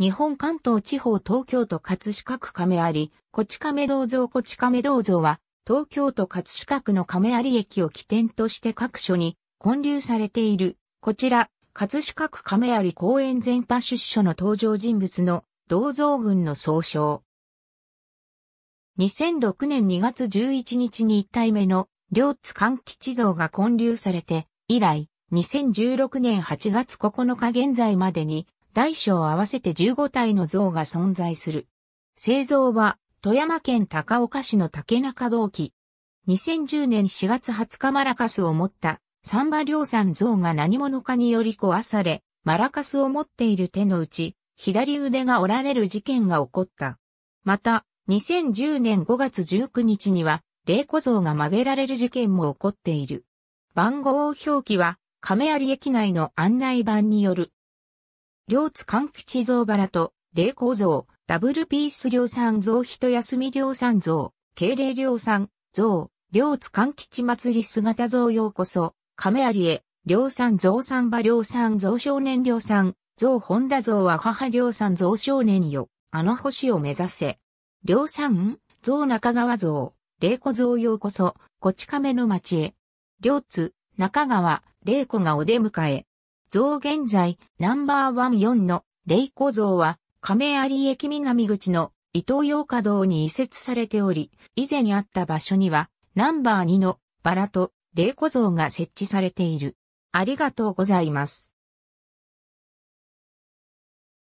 日本関東地方東京都葛飾区亀有、こち亀銅像こち亀銅像は、東京都葛飾区の亀有駅を起点として各所に建立されている。こちら、葛飾区亀有公園全般出所の登場人物の銅像群の総称。2006年2月11日に1体目の両津関吉像が建立されて、以来、2016年8月9日現在までに大小合わせて15体の像が存在する。製造は富山県高岡市の竹中同期。2010年4月20日マラカスを持ったサンバ両山像が何者かにより壊され、マラカスを持っている手のうち、左腕が折られる事件が起こった。また、2010年5月19日には、霊子像が曲げられる事件も起こっている。番号表記は、亀有駅内の案内板による両津勘吉像原と、霊光像、ダブルピース量産像人休み量産像、敬礼量産像、両津勘吉祭り姿像ようこそ、亀有へ、量産像産馬量産像少年量産、像本田像は母量産像少年よ、あの星を目指せ。量産像中川像、霊子像ようこそ、こち亀の町へ。両津、中川、霊子がお出迎え。像現在、ナンバーワン4のレイコ像は、亀有駅南口の伊東洋華堂に移設されており、以前にあった場所には、ナンバー2のバラとレイコ像が設置されている。ありがとうございます。